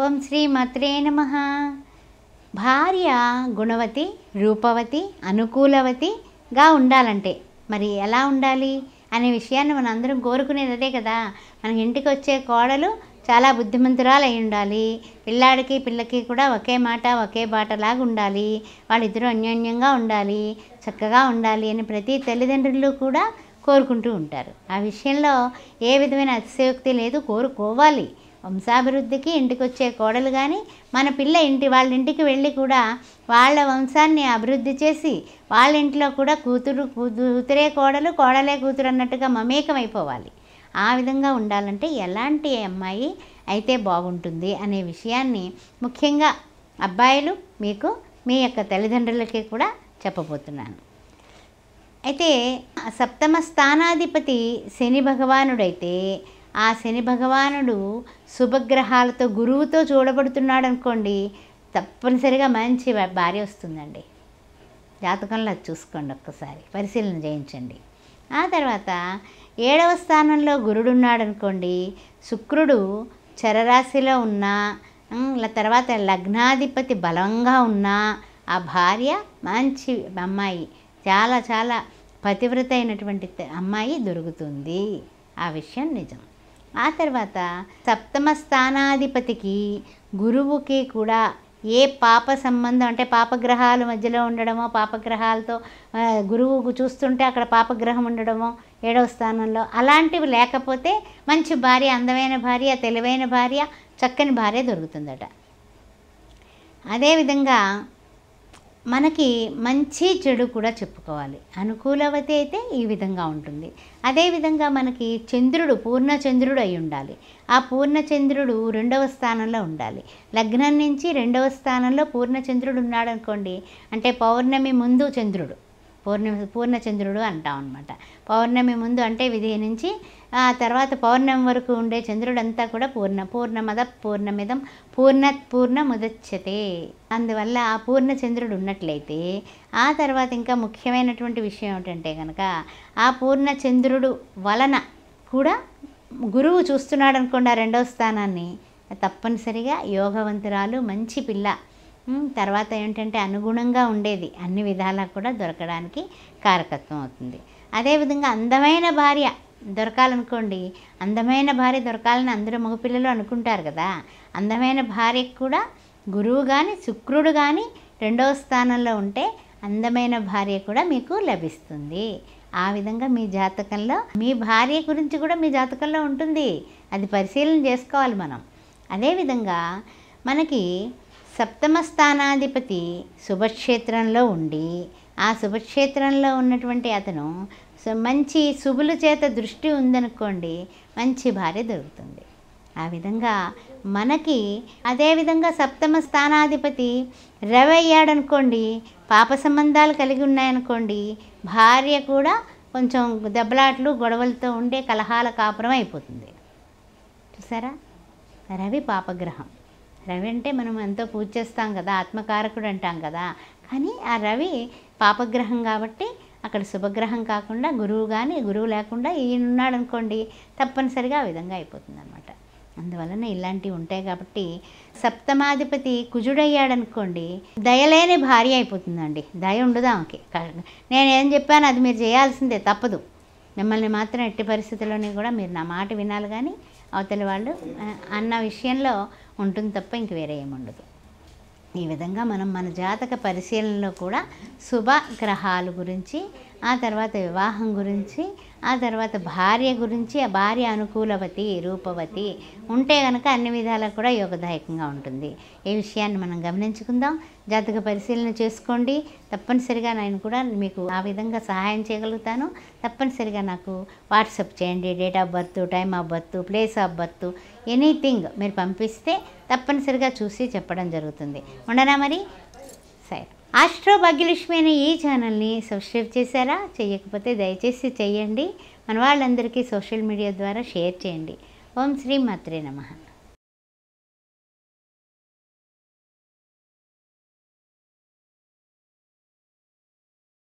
ఓం శ్రీ మత్రే నమ భార్య గుణవతి రూపవతి అనుకూలవతిగా ఉండాలంటే మరి ఎలా ఉండాలి అనే విషయాన్ని మనం అందరం కోరుకునేది అదే కదా మన ఇంటికి వచ్చే కోడలు చాలా బుద్ధిమంతురాలు అయి ఉండాలి పిల్లాడికి పిల్లకి కూడా ఒకే మాట ఒకే బాటలాగా ఉండాలి వాళ్ళిద్దరూ అన్యోన్యంగా ఉండాలి చక్కగా ఉండాలి అని ప్రతి తల్లిదండ్రులు కూడా కోరుకుంటూ ఉంటారు ఆ విషయంలో ఏ విధమైన అతిశయోక్తి లేదు కోరుకోవాలి వంశాభివృద్ధికి ఇంటికి వచ్చే కోడలు కానీ మన పిల్ల ఇంటి వాళ్ళ ఇంటికి వెళ్ళి కూడా వాళ్ళ వంశాన్ని అభివృద్ధి చేసి వాళ్ళ ఇంట్లో కూడా కూతురు కూతురే కోడలు కోడలే కూతురు అన్నట్టుగా మమేకమైపోవాలి ఆ విధంగా ఉండాలంటే ఎలాంటి అమ్మాయి అయితే బాగుంటుంది అనే విషయాన్ని ముఖ్యంగా అబ్బాయిలు మీకు మీ యొక్క తల్లిదండ్రులకి కూడా చెప్పబోతున్నాను అయితే సప్తమ స్థానాధిపతి శని భగవానుడైతే ఆ శని భగవానుడు శుభగ్రహాలతో గురువుతో చూడబడుతున్నాడు అనుకోండి తప్పనిసరిగా మంచి భార్య వస్తుందండి జాతకంలో అది చూసుకోండి ఒక్కసారి పరిశీలన చేయించండి ఆ తర్వాత ఏడవ స్థానంలో గురుడు ఉన్నాడు అనుకోండి శుక్రుడు చరరాశిలో ఉన్నా తర్వాత లగ్నాధిపతి బలంగా ఉన్నా ఆ భార్య మంచి అమ్మాయి చాలా చాలా పతివ్రత అయినటువంటి అమ్మాయి దొరుకుతుంది ఆ విషయం నిజం ఆ తర్వాత సప్తమ స్థానాధిపతికి గురువుకి కూడా ఏ పాప సంబంధం అంటే పాపగ్రహాల మధ్యలో ఉండడమో పాపగ్రహాలతో గురువుకు చూస్తుంటే అక్కడ పాపగ్రహం ఉండడమో ఏడవ స్థానంలో అలాంటివి లేకపోతే మంచి భార్య అందమైన భార్య తెలివైన భార్య చక్కని భార్య దొరుకుతుందట అదేవిధంగా మనకి మంచి చెడు కూడా చెప్పుకోవాలి అనుకూలవతి అయితే ఈ విధంగా ఉంటుంది అదేవిధంగా మనకి చంద్రుడు పూర్ణచంద్రుడు అయి ఉండాలి ఆ పూర్ణచంద్రుడు రెండవ స్థానంలో ఉండాలి లగ్నం నుంచి రెండవ స్థానంలో పూర్ణచంద్రుడు ఉన్నాడు అనుకోండి అంటే పౌర్ణమి ముందు చంద్రుడు పౌర్ణమి పూర్ణచంద్రుడు అంటాం అనమాట పౌర్ణమి ముందు అంటే విధి నుంచి ఆ తర్వాత పౌర్ణమి వరకు ఉండే చంద్రుడంతా కూడా పూర్ణ పూర్ణమద పూర్ణమిదం పూర్ణ పూర్ణ ముదచ్చతే అందువల్ల ఆ పూర్ణచంద్రుడు ఉన్నట్లయితే ఆ తర్వాత ఇంకా ముఖ్యమైనటువంటి విషయం ఏమిటంటే కనుక ఆ పూర్ణచంద్రుడు వలన కూడా గురువు చూస్తున్నాడు అనుకోండి ఆ రెండవ స్థానాన్ని తప్పనిసరిగా యోగవంతురాలు మంచి పిల్ల తర్వాత ఏంటంటే అనుగుణంగా ఉండేది అన్ని విధాలా కూడా దొరకడానికి కారకత్వం అవుతుంది అదేవిధంగా అందమైన భార్య దొరకాలనుకోండి అందమైన భార్య దొరకాలని అందరూ మగపిల్లలు అనుకుంటారు కదా అందమైన భార్యకు కూడా గురువు కానీ శుక్రుడు కానీ రెండవ స్థానంలో ఉంటే అందమైన భార్య కూడా మీకు లభిస్తుంది ఆ విధంగా మీ జాతకంలో మీ భార్య గురించి కూడా మీ జాతకంలో ఉంటుంది అది పరిశీలన చేసుకోవాలి మనం అదేవిధంగా మనకి సప్తమ స్థానాధిపతి శుభక్షేత్రంలో ఉండి ఆ శుభక్షేత్రంలో ఉన్నటువంటి అతను మంచి శుభుల చేత దృష్టి ఉందనుకోండి మంచి భార్య దొరుకుతుంది ఆ విధంగా మనకి అదేవిధంగా సప్తమ స్థానాధిపతి రవి అయ్యాడనుకోండి పాప సంబంధాలు కలిగి ఉన్నాయనుకోండి భార్య కూడా కొంచెం దెబ్బలాట్లు గొడవలతో ఉండే కలహాల కాపురం అయిపోతుంది చూసారా రవి పాపగ్రహం రవి అంటే మనం ఎంతో పూజ చేస్తాం కదా ఆత్మకారకుడు అంటాం కదా కానీ ఆ రవి పాపగ్రహం కాబట్టి అక్కడ శుభగ్రహం కాకుండా గురువు కానీ గురువు లేకుండా ఉన్నాడు అనుకోండి తప్పనిసరిగా ఆ విధంగా అయిపోతుంది అనమాట అందువలన ఇలాంటివి ఉంటాయి కాబట్టి సప్తమాధిపతి కుజుడయ్యాడనుకోండి దయలేని భార్య అయిపోతుందండి దయ ఉండదు ఆమెకి నేనేం చెప్పాను అది మీరు చేయాల్సిందే తప్పదు మిమ్మల్ని మాత్రం ఎట్టి పరిస్థితుల్లోనే కూడా మీరు నా మాట వినాలి కానీ అవతలి వాళ్ళు అన్న విషయంలో ఉంటుంది తప్ప ఇంక వేరే ఏముండదు ఈ విధంగా మనం మన జాతక పరిశీలనలో కూడా శుభగ్రహాల గురించి ఆ తర్వాత వివాహం గురించి ఆ తర్వాత భార్య గురించి ఆ భార్య అనుకూలవతి రూపవతి ఉంటే కనుక అన్ని విధాలా కూడా యోగదాయకంగా ఉంటుంది ఈ విషయాన్ని మనం గమనించుకుందాం జాతక పరిశీలన చేసుకోండి తప్పనిసరిగా నేను కూడా మీకు ఆ విధంగా సహాయం చేయగలుగుతాను తప్పనిసరిగా నాకు వాట్సప్ చేయండి date of birth time of birth place of birth anything మీరు పంపిస్తే తప్పనిసరిగా చూసి చెప్పడం జరుగుతుంది ఉండనా మరి సరే ఆస్ట్రో భాగ్యలక్ష్మి అనే ఈ ఛానల్ని సబ్స్క్రైబ్ చేశారా చేయకపోతే దయచేసి చేయండి మన వాళ్ళందరికీ సోషల్ మీడియా ద్వారా షేర్ చేయండి ఓం శ్రీ మాత్రే నమః